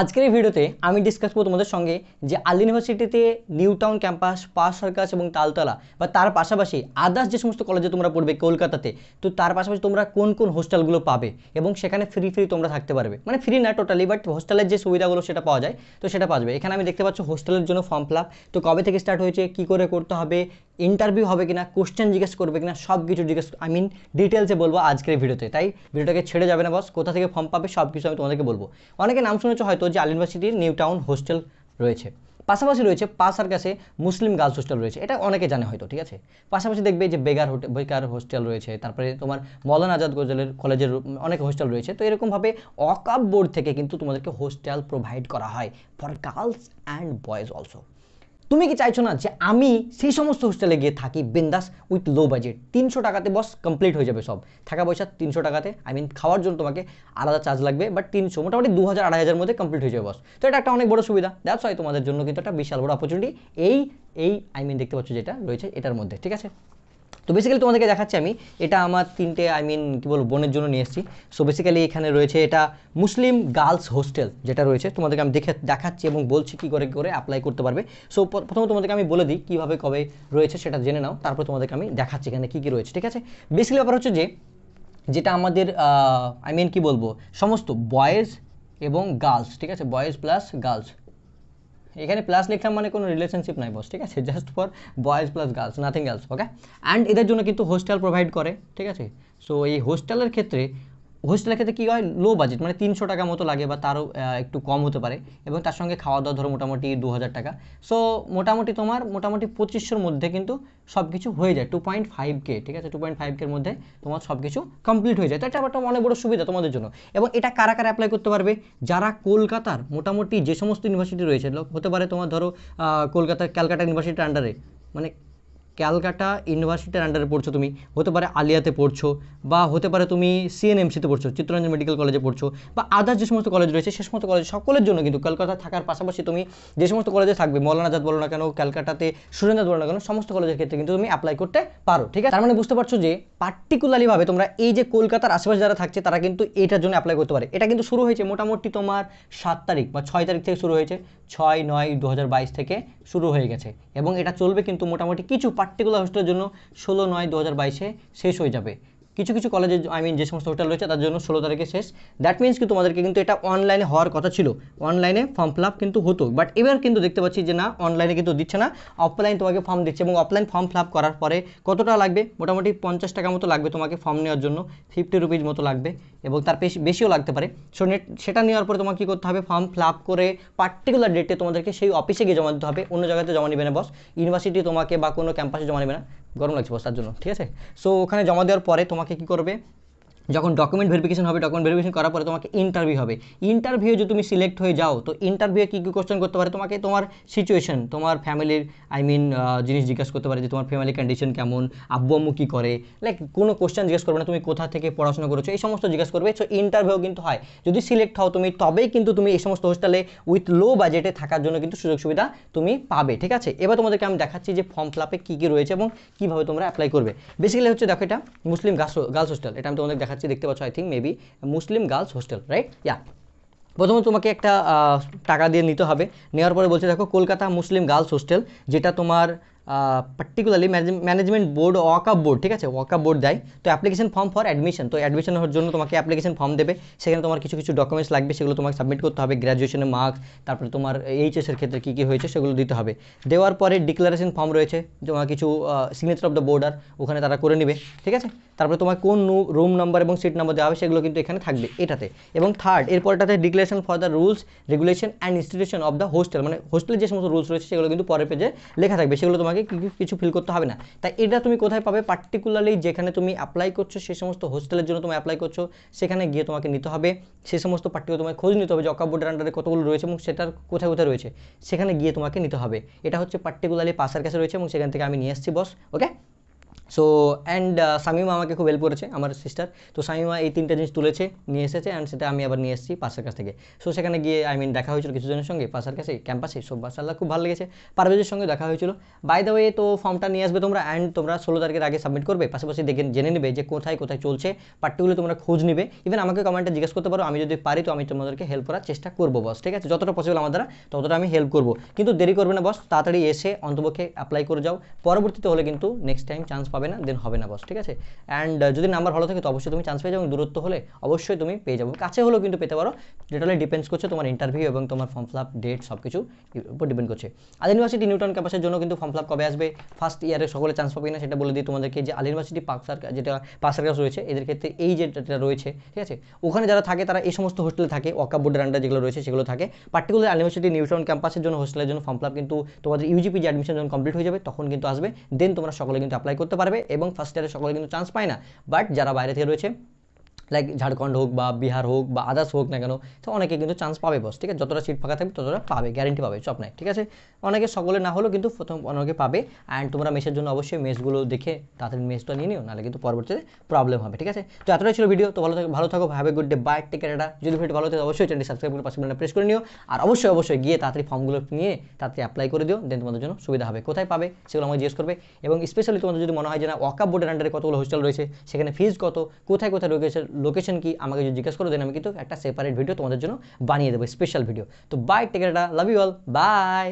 আজকের এই ভিডিওতে আমি ডিসকাস করবো তোমাদের সঙ্গে যে আল ইউনিভার্সিটিতে নিউ টাউন ক্যাম্পাস পাস সার্কাস এবং তালতলা বা তার পাশাপাশি আদার্স যে সমস্ত কলেজে তোমরা পড়বে কলকাতাতে তো তার পাশাপাশি তোমরা কোন কোন হোস্টেলগুলো পাবে এবং সেখানে ফ্রি ফ্রি তোমরা থাকতে পারবে মানে ফ্রি না টোটালি বাট হোস্টেলের যে সুবিধাগুলো সেটা পাওয়া যায় তো সেটা পাওয়া যাবে এখানে আমি দেখতে পাচ্ছ হোস্টেলের জন্য ফর্ম ফিল তো কবে থেকে স্টার্ট হয়েছে কী করে করতে হবে ইন্টারভিউ হবে কিনা কোশ্চেন জিজ্ঞেস করবে কিনা সব কিছু জিজ্ঞেস আই মিন ডিটেলসে বলবো আজকের ভিডিওতে তাই ভিডিওটাকে ছেড়ে যাবে না বস কোথা থেকে ফর্ম পাবে সব কিছু আমি তোমাদেরকে বলবো অনেকে নাম শুনেছো হয়তো যে আল ইউনিভার্সিটির নিউ টাউন হোস্টেল রয়েছে পাশাপাশি রয়েছে পাশার কাছে মুসলিম গার্লস হোস্টেল রয়েছে এটা অনেকে জানে হয়তো ঠিক আছে পাশাপাশি দেখবে যে হোটেল বেকার হোস্টেল রয়েছে তারপরে তোমার মৌলানা আজাদ গজলের কলেজের অনেক হোস্টেল রয়েছে তো এরকমভাবে অকাপ বোর্ড থেকে কিন্তু তোমাদেরকে হোস্টেল প্রোভাইড করা হয় for girls and boys also তুমি কি চাইছো না যে আমি সেই সমস্ত হোস্টেলে গিয়ে থাকি বিন্দাস উইথ লো বাজেট তিনশো টাকাতে বস কমপ্লিট হয়ে যাবে সব থাকা পয়সা তিনশো টাকাতে আই মিন খাওয়ার জন্য তোমাকে আলাদা চার্জ লাগবে বাট তিনশো মোটামুটি দু হাজার আড়াই হাজার মধ্যে কমপ্লিট হয়ে যাবে বস তো এটা একটা অনেক বড় সুবিধা দ্যাটস হয় তোমাদের জন্য কিন্তু একটা বিশাল বড় অপরচুনিটি এই এই আই মিন দেখতে পাচ্ছ যেটা রয়েছে এটার মধ্যে ঠিক আছে তো বেসিক্যালি তোমাদেরকে দেখাচ্ছি আমি এটা আমার তিনটে আই মিন কী বলবো বোনের জন্য নিয়ে এসেছি সো বেসিক্যালি এখানে রয়েছে এটা মুসলিম গার্লস হোস্টেল যেটা রয়েছে তোমাদেরকে আমি দেখে দেখাচ্ছি এবং বলছি কী করে কী করে অ্যাপ্লাই করতে পারবে সো প্রথমে তোমাদেরকে আমি বলে দিই কীভাবে কবে রয়েছে সেটা জেনে নাও তারপর তোমাদেরকে আমি দেখাচ্ছি এখানে কী কী রয়েছে ঠিক আছে বেসিক্যালি ব্যাপার হচ্ছে যে যেটা আমাদের আই মিন কি বলবো সমস্ত বয়েজ এবং গার্লস ঠিক আছে বয়েজ প্লাস গার্লস এখানে প্লাস লিখলাম মানে কোনো রিলেশনশিপ নাই বস ঠিক আছে just for boys plus girls nothing girls okay and এদের জন্য কিন্তু হোস্টেল প্রোভাইড করে ঠিক আছে সো এই হোস্টেলের ক্ষেত্রে হোস্টেলের ক্ষেত্রে কী হয় লো বাজেট মানে তিনশো টাকা মতো লাগে বা তারও একটু কম হতে পারে এবং তার সঙ্গে খাওয়া দাওয়া ধরো মোটামুটি দু হাজার টাকা সো মোটামুটি তোমার মোটামুটি পঁচিশশোর মধ্যে কিন্তু সব কিছু হয়ে যায় টু পয়েন্ট ফাইভ কে ঠিক আছে টু পয়েন্ট ফাইভ কের মধ্যে তোমার সব কিছু কমপ্লিট হয়ে যায় তো এটা একটা অনেক বড় সুবিধা তোমাদের জন্য এবং এটা কারা কারা অ্যাপ্লাই করতে পারবে যারা কলকাতার মোটামুটি যে সমস্ত ইউনিভার্সিটি রয়েছে হতে পারে তোমার ধরো কলকাতার ক্যালকাটা ইউনিভার্সিটির আন্ডারে মানে ক্যালকাটা ইউনিভার্সিটির আন্ডারে পড়ছো তুমি হতে পারে আলিয়াতে পড়ছো বা হতে পারে তুমি সিএনএমসিতে পড়ছো চিত্তরঞ্জন মেডিকেল কলেজে পড়ছো বা আদার্স যে সমস্ত কলেজ রয়েছে সে সমস্ত কলেজ সকলের জন্য কিন্তু কলকাতা থাকার পাশাপাশি তুমি যে সমস্ত কলেজে থাকবে মৌলানাজাদ বলো না কেন ক্যালকাটাতে সুরেন্দ্রনাথ বলো না কেন সমস্ত কলেজের ক্ষেত্রে কিন্তু তুমি অ্যাপ্লাই করতে পারো ঠিক আছে তার মানে বুঝতে পারছো যে পার্টিকুলারলিভাবে তোমরা এই যে কলকাতার আশেপাশে যারা থাকছে তারা কিন্তু এটার জন্য অ্যাপ্লাই করতে পারে এটা কিন্তু শুরু হয়েছে মোটামুটি তোমার সাত তারিখ বা ছয় তারিখ থেকে শুরু হয়েছে ছয় নয় দু থেকে শুরু হয়ে গেছে এবং এটা চলবে কিন্তু মোটামুটি কিছু পার্টিকুলার হোস্টেলের জন্য ষোলো নয় দু শেষ হয়ে যাবে কিছু কিছু কলেজে আই মিন যে সমস্ত হোটেল রয়েছে তার জন্য ষোলো তারিখে শেষ দ্যাট মিনস কি তোমাদেরকে কিন্তু এটা অনলাইনে হওয়ার কথা ছিল অনলাইনে ফর্ম ফিল আপ কিন্তু হতো বাট এবার কিন্তু দেখতে পাচ্ছি যে না অনলাইনে কিন্তু দিচ্ছে না অফলাইন তোমাকে ফর্ম দিচ্ছে এবং অফলাইন ফর্ম ফিল আপ করার পরে কতটা লাগবে মোটামুটি পঞ্চাশ টাকা মতো লাগবে তোমাকে ফর্ম নেওয়ার জন্য ফিফটি রুপিজ মতো লাগবে এবং তার বেশি বেশিও লাগতে পারে সো নেট সেটা নেওয়ার পরে তোমাকে কী করতে হবে ফর্ম ফিল আপ করে পার্টিকুলার ডেটে তোমাদেরকে সেই অফিসে গিয়ে জমা দিতে হবে অন্য জায়গাতে জমা নেবে না বস ইউনিভার্সিটি তোমাকে বা কোনো ক্যাম্পাসে জমা নেবে না গরম লাগছে বসার জন্য ঠিক আছে সো ওখানে জমা দেওয়ার পরে তোমাকে কি করবে যখন ডকুমেন্ট ভেরিফিকেশন হবে ডকুমেন্ট ভেরিফিকেশন করার পরে তোমাকে ইন্টারভিউ হবে ইন্টারভিউ যদি তুমি সিলেক্ট হয়ে যাও তো ইন্টারভিউ কী কী কোশ্চেন করতে পারে তোমাকে তোমার সিচুয়েশন তোমার ফ্যামিলির আই মিন জিনিস জিজ্ঞেস করতে পারে যে তোমার ফ্যামিলি কন্ডিশন কেমন আব্বু আম্মু কী করে লাইক কোনো কোশ্চেন জিজ্ঞেস করবে না তুমি কোথা থেকে পড়াশোনা করেছো এই সমস্ত জিজ্ঞেস করবে সো ইন্টারভিউ কিন্তু হয় যদি সিলেক্ট হও তুমি তবেই কিন্তু তুমি এই সমস্ত হোস্টেলে উইথ লো বাজেটে থাকার জন্য কিন্তু সুযোগ সুবিধা তুমি পাবে ঠিক আছে এবার তোমাদেরকে আমি দেখাচ্ছি যে ফর্ম ফিলাপে কী কী রয়েছে এবং কীভাবে তোমরা অ্যাপ্লাই করবে বেসিক্যালি হচ্ছে দেখো এটা মুসলিম গার্লস গার্লস হোস্টেল এটা আমি তোমাদের দেখা দেখাচ্ছি দেখতে পাচ্ছ I think maybe Muslim girls hostel right yeah প্রথমে তোমাকে একটা টাকা দিয়ে নিতে হবে নেওয়ার পরে বলছে দেখো কলকাতা মুসলিম গার্লস হোস্টেল যেটা তোমার particularly management board walk up board ঠিক আছে ওয়াকআপ বোর্ড দেয় তো অ্যাপ্লিকেশন ফর্ম ফর অ্যাডমিশন তো অ্যাডমিশনের জন্য তোমাকে অ্যাপ্লিকেশন ফর্ম দেবে সেখানে তোমার কিছু কিছু ডকুমেন্টস লাগবে সেগুলো তোমাকে সাবমিট করতে হবে গ্র্যাজুয়েশনের মার্কস তারপরে তোমার এইচএসের ক্ষেত্রে কী কী হয়েছে সেগুলো দিতে হবে দেওয়ার পরে ডিক্লারেশন ফর্ম রয়েছে তোমার কিছু সিগনেচার অফ দ্য বোর্ডার ওখানে তারা করে নেবে ঠিক আছে তারপরে তোমার কোন রুম নাম্বার এবং সিট নাম্বার দেওয়া হবে সেগুলো কিন্তু এখানে থাকবে এটাতে এবং থার্ড এরপরটাতে declaration for the rules regulation and institution of the hostel মানে হোস্টেলের যে সমস্ত রুলস রয়েছে সেগুলো কিন্তু পরের পেজে লেখা থাকবে সেগুলো তোমার তোমাকে কিছু ফিল করতে হবে না তাই এটা তুমি কোথায় পাবে পার্টিকুলারলি যেখানে তুমি অ্যাপ্লাই করছো সেই সমস্ত হোস্টেলের জন্য তুমি অ্যাপ্লাই করছো সেখানে গিয়ে তোমাকে নিতে হবে সেই সমস্ত পার্টিকে তোমাকে খোঁজ নিতে হবে যে অকা বোর্ডের আন্ডারে কতগুলো রয়েছে এবং সেটার কোথায় কোথায় রয়েছে সেখানে গিয়ে তোমাকে নিতে হবে এটা হচ্ছে পার্টিকুলারলি পাশার কাছে রয়েছে এবং সেখান থেকে আমি নিয়ে আসছি boss okay so and Samima আমাকে খুব হেল্প করেছে আমার সিস্টার তো সামিমা এই তিনটা জিনিস তুলেছে নিয়ে এসেছে অ্যান্ড সেটা আমি আবার নিয়ে এসেছি পাশের কাছ থেকে সো সেখানে গিয়ে আই মিন দেখা হয়েছিল কিছুজনের সঙ্গে পাশের কাছে ক্যাম্পাসে সব মাসাল্লাহ খুব ভালো লেগেছে পারভেজের সঙ্গে দেখা হয়েছিল বাই দ্য ওয়ে তো ফর্মটা নিয়ে আসবে তোমরা অ্যান্ড তোমরা ষোলো তারিখের আগে সাবমিট করবে পাশাপাশি দেখে জেনে নেবে যে কোথায় কোথায় চলছে পার্টিগুলো তোমরা খোঁজ নেবে ইভেন আমাকে কমেন্টে জিজ্ঞেস করতে পারো আমি যদি পারি তো আমি তোমাদেরকে হেল্প করার চেষ্টা করবো বস ঠিক আছে যতটা পসিবল আমার দ্বারা ততটা আমি হেল্প করবো কিন্তু দেরি করবে না বস তাড়াতাড়ি এসে অন্তপক্ষে অ্যাপ্লাই করে যাও পরবর্তীতে হলে কিন্তু নেক্সট টাইম চান্স পাবে হবে না দেন হবে না বস ঠিক আছে অ্যান্ড uh, যদি নাম্বার ভালো থাকে তো অবশ্যই তুমি চান্স পেয়ে যাবে দূরত্ব হলে অবশ্যই তুমি পেয়ে যাবে কাছে হলেও কিন্তু পেতে পারো যেটা ডিপেন্ডস করছে তোমার ইন্টারভিউ এবং তোমার ফর্ম ফিল আপ ডেট সব কিছু উপর ডিপেন্ড করছে আল ইউনিভার্সিটি নিউটন ক্যাম্পাসের জন্য কিন্তু ফর্ম ফিল আপ কবে আসবে ফার্স্ট ইয়ারে সকলে চান্স পাবে না সেটা বলে দিই তোমাদেরকে যে আল ইউনিভার্সিটি পাকসার যেটা পাসার ক্লাস রয়েছে এদের ক্ষেত্রে এই যেটা রয়েছে ঠিক আছে ওখানে যারা থাকে তারা এই সমস্ত হোস্টেলে থাকে ওয়াকা বোর্ডের আন্ডার যেগুলো রয়েছে সেগুলো থাকে পার্টিকুলার আল ইউনিভার্সিটি নিউটন ক্যাম্পাসের জন্য হোস্টেলের জন্য ফর্ম ফিল আপ কিন্তু তোমাদের ইউজিপি যে অ্যাডমিশন যখন কমপ্লিট হয়ে যাবে তখন কিন্তু আসবে দেন তোমরা সকলে কিন্তু অ্যাপ্লাই করতে পারবে এবং ফার্স্ট ইয়ারে সকলে কিন্তু চান্স পায় না বাট যারা বাইরে থেকে রয়েছে লাইক ঝাড়খণ্ড হোক বা বিহার হোক বা আদার্স হোক না কেন তো অনেকে কিন্তু চান্স পাবে বস ঠিক আছে যতটা সিট ফাঁকা থাকবে ততটা পাবে গ্যারেন্টি পাবে সব নাই ঠিক আছে অনেকে সকলে না হলেও কিন্তু প্রথম অনেকে পাবে অ্যান্ড তোমরা মেসের জন্য অবশ্যই মেসগুলো দেখে তাড়াতাড়ি মেসটা নিয়ে নিও নাহলে কিন্তু পরবর্তীতে প্রবলেম হবে ঠিক আছে তো এতটাই ছিল ভিডিও তো ভালো থাকো ভালো থাকো have a good day bye take যদি ভিডিও ভালো থাকে অবশ্যই চ্যানেলটি সাবস্ক্রাইব করে পাশে প্রেস করে নিও আর অবশ্যই অবশ্যই গিয়ে তাড়াতাড়ি ফর্মগুলো নিয়ে তাড়াতাড়ি অ্যাপ্লাই করে দিও দেন তোমাদের জন্য সুবিধা হবে কোথায় পাবে সেগুলো আমাকে জিজ্ঞেস করবে এবং স্পেশালি তোমাদের যদি মনে হয় যে না ওয়াকআপ বোর্ডের আন্ডারে কতগুলো হোস্টেল রয়েছে সেখানে ফিজ কত কোথায় কোথায় রয়েছে লোকেশন কি আমাকে যদি জিজ্ঞেস করো দেন আমি কিন্তু একটা সেপারেট ভিডিও তোমাদের জন্য বানিয়ে দেবো স্পেশাল ভিডিও তো বাই টেকেটা লাভ ইউ অল বাই